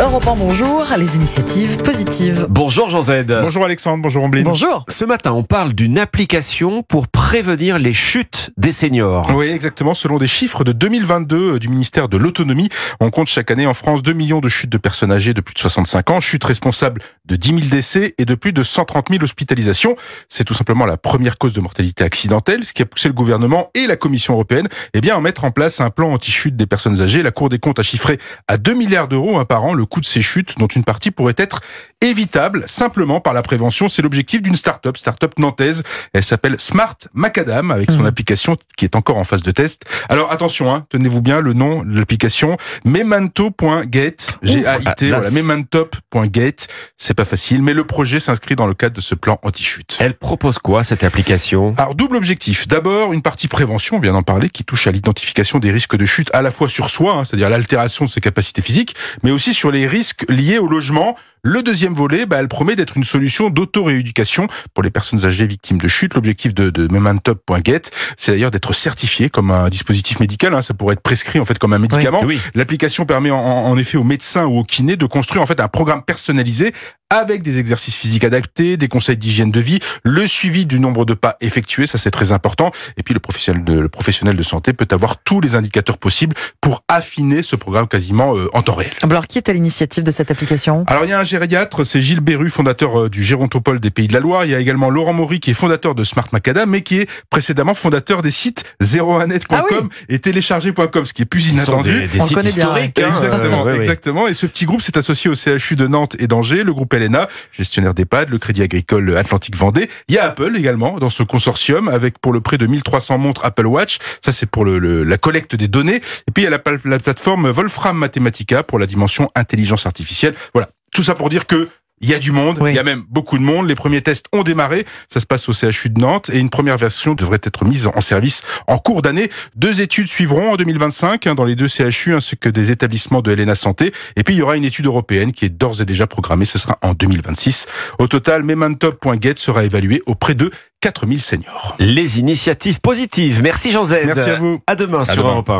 Europe 1, bonjour, les initiatives positives. Bonjour Jean Z. Bonjour Alexandre, bonjour Ambline. Bonjour. Ce matin, on parle d'une application pour prévenir les chutes des seniors. Oui, exactement. Selon des chiffres de 2022 euh, du ministère de l'Autonomie, on compte chaque année en France 2 millions de chutes de personnes âgées de plus de 65 ans, chutes responsables de 10 000 décès et de plus de 130 000 hospitalisations. C'est tout simplement la première cause de mortalité accidentelle, ce qui a poussé le gouvernement et la Commission européenne eh bien, à mettre en place un plan anti-chute des personnes âgées. La Cour des comptes a chiffré à 2 milliards d'euros par an le de ces chutes, dont une partie pourrait être évitable simplement par la prévention. C'est l'objectif d'une start-up, start-up nantaise. Elle s'appelle Smart Macadam avec son mhm. application qui est encore en phase de test. Alors attention, hein, tenez-vous bien le nom de l'application memento.get, G A I T, ah, voilà, memento.get. C'est pas facile, mais le projet s'inscrit dans le cadre de ce plan anti-chute. Elle propose quoi cette application Alors double objectif. D'abord, une partie prévention, on vient d'en parler, qui touche à l'identification des risques de chute à la fois sur soi, hein, c'est-à-dire l'altération de ses capacités physiques, mais aussi sur les risques liés au logement, le deuxième volet, bah, elle promet d'être une solution d'auto-rééducation pour les personnes âgées victimes de chutes. L'objectif de, de c'est d'ailleurs d'être certifié comme un dispositif médical. Hein. ça pourrait être prescrit en fait comme un médicament. Oui, L'application permet en, en, effet aux médecins ou aux kinés de construire en fait un programme personnalisé avec des exercices physiques adaptés, des conseils d'hygiène de vie, le suivi du nombre de pas effectués, ça c'est très important. Et puis le professionnel de, santé peut avoir tous les indicateurs possibles pour affiner ce programme quasiment euh, en temps réel. Alors qui est à l'initiative de cette application Alors il y a un gériatre, c'est Gilles Berru, fondateur euh, du Gérontopole des Pays de la Loire. Il y a également Laurent Maury qui est fondateur de Smart Macadam, mais qui est précédemment fondateur des sites 01net.com ah et télécharger.com, ce qui est plus inattendu. On connaît bien. Hein, exactement, euh, exactement. Et ce petit groupe s'est associé au CHU de Nantes et d'Angers, le groupe Elena, gestionnaire d'EHPAD, le Crédit Agricole Atlantique Vendée. Il y a Apple également dans ce consortium avec pour le prêt de 1300 montres Apple Watch. Ça, c'est pour le, la collecte des données. Et puis, il y a la plateforme Wolfram Mathematica pour la dimension intelligence artificielle. Voilà. Tout ça pour dire que il y a du monde, il y a même beaucoup de monde. Les premiers tests ont démarré, ça se passe au CHU de Nantes et une première version devrait être mise en service en cours d'année. Deux études suivront en 2025 hein, dans les deux CHU ainsi que des établissements de LNA Santé. Et puis il y aura une étude européenne qui est d'ores et déjà programmée, ce sera en 2026. Au total, Memantop.get sera évalué auprès de 4000 seniors. Les initiatives positives. Merci Jean Z. Merci à vous. À demain sur Europe